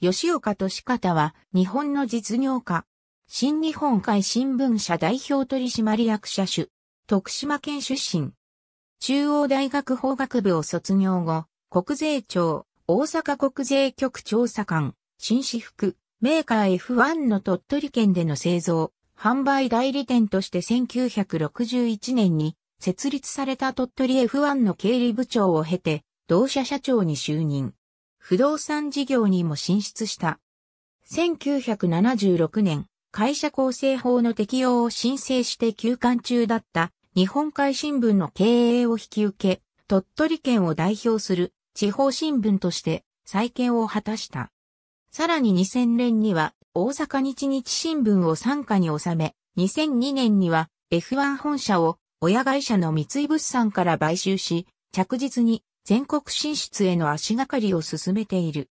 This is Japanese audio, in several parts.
吉岡利方は日本の実業家。新日本海新聞社代表取締役社主。徳島県出身。中央大学法学部を卒業後、国税庁、大阪国税局調査官、紳士服、メーカー F1 の鳥取県での製造、販売代理店として1961年に設立された鳥取 F1 の経理部長を経て、同社社長に就任。不動産事業にも進出した。1976年、会社構成法の適用を申請して休館中だった日本海新聞の経営を引き受け、鳥取県を代表する地方新聞として再建を果たした。さらに2000年には大阪日日新聞を参加に収め、2002年には F1 本社を親会社の三井物産から買収し、着実に全国進出への足がかりを進めている。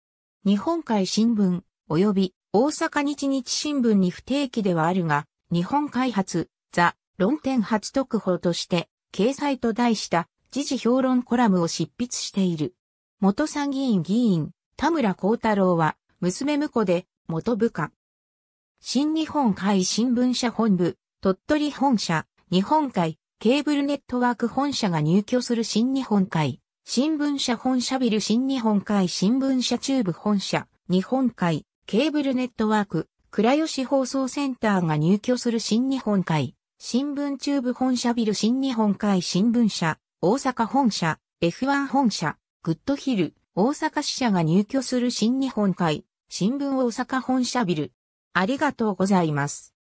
日本海新聞、及び大阪日日新聞に不定期ではあるが、日本開発、ザ、論点初特報として、掲載と題した時事評論コラムを執筆している。元参議院議員、田村幸太郎は、娘婿で、元部下。新日本海新聞社本部、鳥取本社、日本海、ケーブルネットワーク本社が入居する新日本海、新聞社本社ビル新日本海新聞社中部本社、日本海、ケーブルネットワーク、倉吉放送センターが入居する新日本海、新聞中部本社ビル新日本海新聞社、大阪本社、F1 本社、グッドヒル、大阪支社が入居する新日本海、新聞大阪本社ビル。ありがとうございます。